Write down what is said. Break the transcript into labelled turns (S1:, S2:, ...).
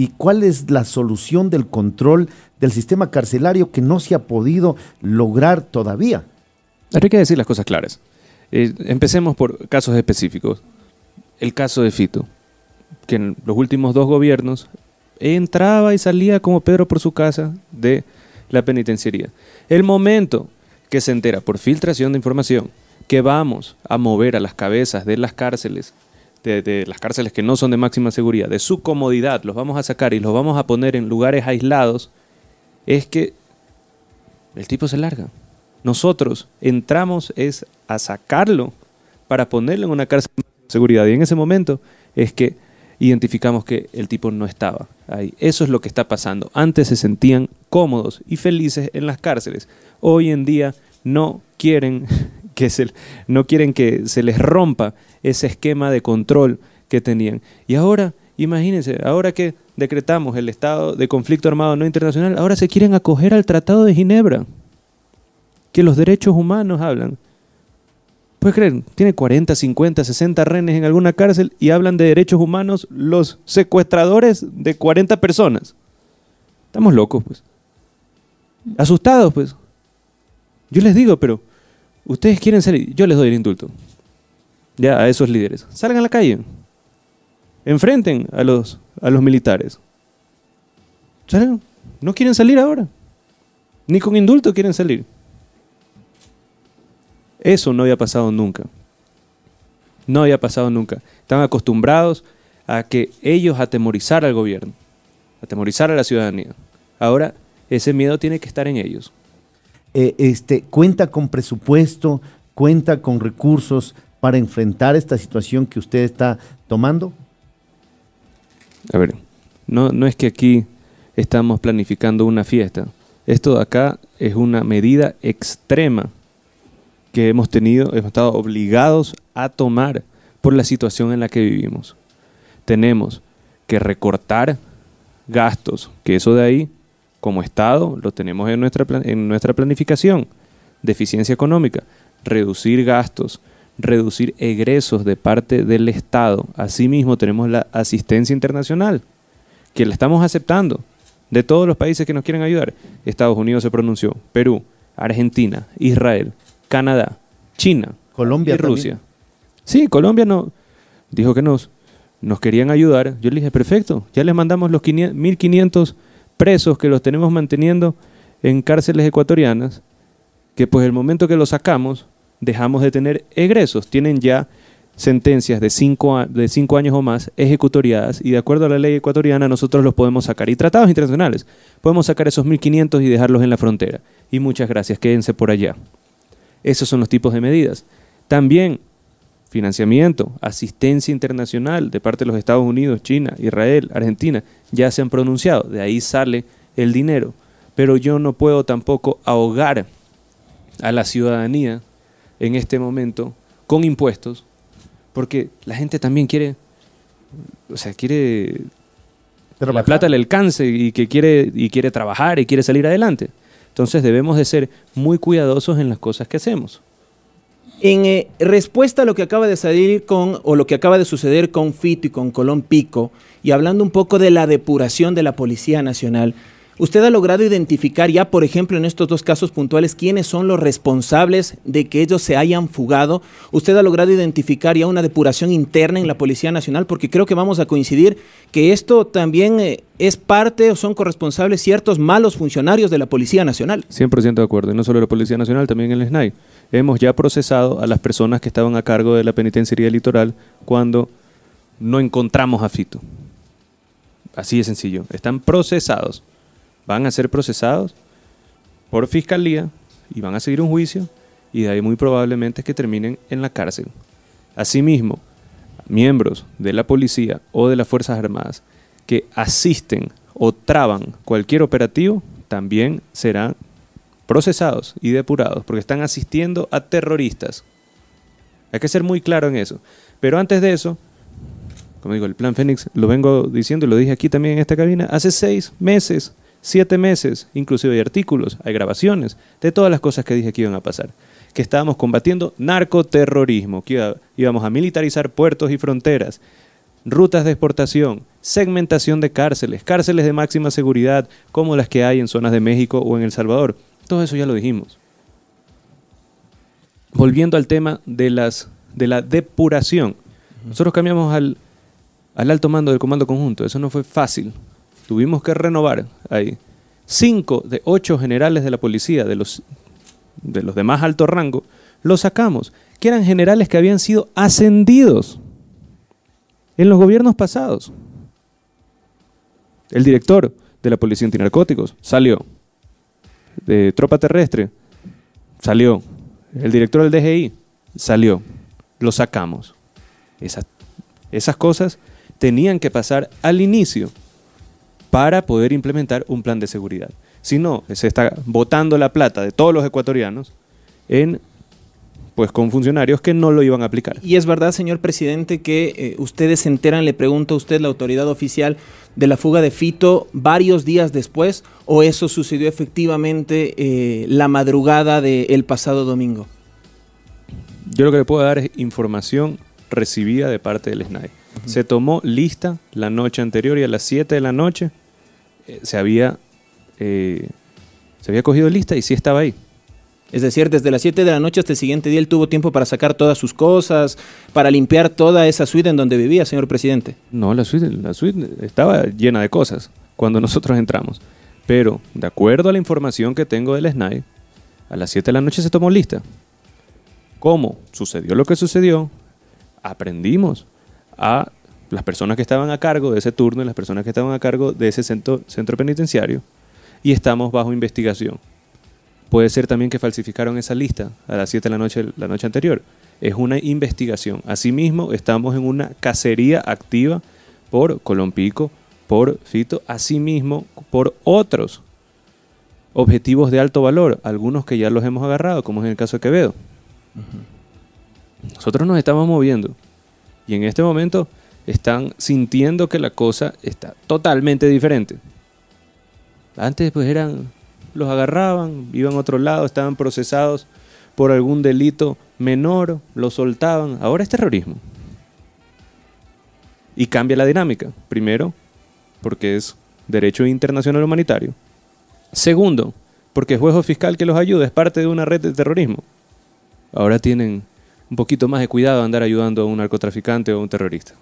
S1: y cuál es la solución del control del sistema carcelario que no se ha podido lograr todavía. Hay que decir las cosas claras. Eh, empecemos por casos específicos. El caso de Fito, que en los últimos dos gobiernos entraba y salía como Pedro por su casa de la penitenciaría. El momento que se entera por filtración de información que vamos a mover a las cabezas de las cárceles de, las cárceles que no son de máxima seguridad, de su comodidad, los vamos a sacar y los vamos a poner en lugares aislados, es que el tipo se larga. Nosotros entramos es a sacarlo para ponerlo en una cárcel de seguridad. Y en ese momento es que identificamos que el tipo no estaba ahí. Eso es lo que está pasando. Antes se sentían cómodos y felices en las cárceles. Hoy en día no quieren que se, no quieren que se les rompa ese esquema de control que tenían. Y ahora, imagínense, ahora que decretamos el estado de conflicto armado no internacional, ahora se quieren acoger al Tratado de Ginebra, que los derechos humanos hablan. pues creen tiene 40, 50, 60 renes en alguna cárcel y hablan de derechos humanos los secuestradores de 40 personas. Estamos locos, pues. Asustados, pues. Yo les digo, pero ustedes quieren salir, yo les doy el indulto ya a esos líderes. Salgan a la calle. Enfrenten a los, a los militares. Salen, No quieren salir ahora. Ni con indulto quieren salir. Eso no había pasado nunca. No había pasado nunca. Están acostumbrados a que ellos atemorizar al gobierno, atemorizar a la ciudadanía. Ahora ese miedo tiene que estar en ellos. Eh, este, cuenta con presupuesto, cuenta con recursos, para enfrentar esta situación que usted está tomando? A ver, no, no es que aquí estamos planificando una fiesta. Esto de acá es una medida extrema que hemos tenido, hemos estado obligados a tomar por la situación en la que vivimos. Tenemos que recortar gastos, que eso de ahí, como Estado, lo tenemos en nuestra, en nuestra planificación Deficiencia económica, reducir gastos, reducir egresos de parte del Estado. Asimismo, tenemos la asistencia internacional, que la estamos aceptando de todos los países que nos quieren ayudar. Estados Unidos se pronunció, Perú, Argentina, Israel, Canadá, China, Colombia y Rusia. Sí, Colombia no dijo que nos nos querían ayudar. Yo le dije, "Perfecto, ya les mandamos los 1500 presos que los tenemos manteniendo en cárceles ecuatorianas, que pues el momento que los sacamos dejamos de tener egresos. Tienen ya sentencias de cinco, de cinco años o más ejecutoriadas y de acuerdo a la ley ecuatoriana nosotros los podemos sacar. Y tratados internacionales, podemos sacar esos 1.500 y dejarlos en la frontera. Y muchas gracias, quédense por allá. Esos son los tipos de medidas. También financiamiento, asistencia internacional de parte de los Estados Unidos, China, Israel, Argentina, ya se han pronunciado, de ahí sale el dinero. Pero yo no puedo tampoco ahogar a la ciudadanía en este momento con impuestos, porque la gente también quiere, o sea, quiere la plata le alcance y que quiere y quiere trabajar y quiere salir adelante. Entonces debemos de ser muy cuidadosos en las cosas que hacemos. En eh, respuesta a lo que acaba de salir con, o lo que acaba de suceder con FIT y con Colón Pico, y hablando un poco de la depuración de la Policía Nacional, ¿Usted ha logrado identificar ya, por ejemplo, en estos dos casos puntuales, quiénes son los responsables de que ellos se hayan fugado? ¿Usted ha logrado identificar ya una depuración interna en la Policía Nacional? Porque creo que vamos a coincidir que esto también eh, es parte o son corresponsables ciertos malos funcionarios de la Policía Nacional. 100% de acuerdo. Y no solo la Policía Nacional, también el SNAI. Hemos ya procesado a las personas que estaban a cargo de la penitenciaría litoral cuando no encontramos a Fito. Así de sencillo. Están procesados van a ser procesados por fiscalía y van a seguir un juicio y de ahí muy probablemente es que terminen en la cárcel. Asimismo, miembros de la policía o de las Fuerzas Armadas que asisten o traban cualquier operativo también serán procesados y depurados porque están asistiendo a terroristas. Hay que ser muy claro en eso. Pero antes de eso, como digo, el plan Fénix lo vengo diciendo y lo dije aquí también en esta cabina, hace seis meses siete meses, inclusive hay artículos, hay grabaciones, de todas las cosas que dije que iban a pasar. Que estábamos combatiendo narcoterrorismo, que íbamos a militarizar puertos y fronteras, rutas de exportación, segmentación de cárceles, cárceles de máxima seguridad, como las que hay en zonas de México o en El Salvador. Todo eso ya lo dijimos. Volviendo al tema de, las, de la depuración. Nosotros cambiamos al, al alto mando del comando conjunto. Eso no fue fácil Tuvimos que renovar ahí. Cinco de ocho generales de la policía, de los, de los más alto rango, los sacamos, que eran generales que habían sido ascendidos en los gobiernos pasados. El director de la Policía Antinarcóticos salió. De Tropa Terrestre salió. El director del DGI salió. Lo sacamos. Esas, esas cosas tenían que pasar al inicio para poder implementar un plan de seguridad. Si no, se está botando la plata de todos los ecuatorianos en pues con funcionarios que no lo iban a aplicar. Y es verdad, señor presidente, que eh, ustedes se enteran, le pregunto a usted, la autoridad oficial, de la fuga de Fito varios días después, o eso sucedió efectivamente eh, la madrugada del pasado domingo? Yo lo que le puedo dar es información recibida de parte del SNAI. E se tomó lista la noche anterior y a las 7 de la noche eh, se, había, eh, se había cogido lista y sí estaba ahí. Es decir, desde las 7 de la noche hasta el siguiente día él tuvo tiempo para sacar todas sus cosas, para limpiar toda esa suite en donde vivía, señor presidente. No, la suite, la suite estaba llena de cosas cuando nosotros entramos. Pero, de acuerdo a la información que tengo del SNAI, a las 7 de la noche se tomó lista. ¿Cómo? Sucedió lo que sucedió. Aprendimos a las personas que estaban a cargo de ese turno y las personas que estaban a cargo de ese centro, centro penitenciario y estamos bajo investigación. Puede ser también que falsificaron esa lista a las 7 de la noche la noche anterior. Es una investigación. Asimismo, estamos en una cacería activa por Colompico, por Fito, asimismo por otros objetivos de alto valor, algunos que ya los hemos agarrado, como es el caso de Quevedo. Nosotros nos estamos moviendo y en este momento están sintiendo que la cosa está totalmente diferente. Antes pues eran, los agarraban, iban a otro lado, estaban procesados por algún delito menor, los soltaban. Ahora es terrorismo. Y cambia la dinámica. Primero, porque es derecho internacional humanitario. Segundo, porque juez o fiscal que los ayuda es parte de una red de terrorismo. Ahora tienen un poquito más de cuidado andar ayudando a un narcotraficante o a un terrorista.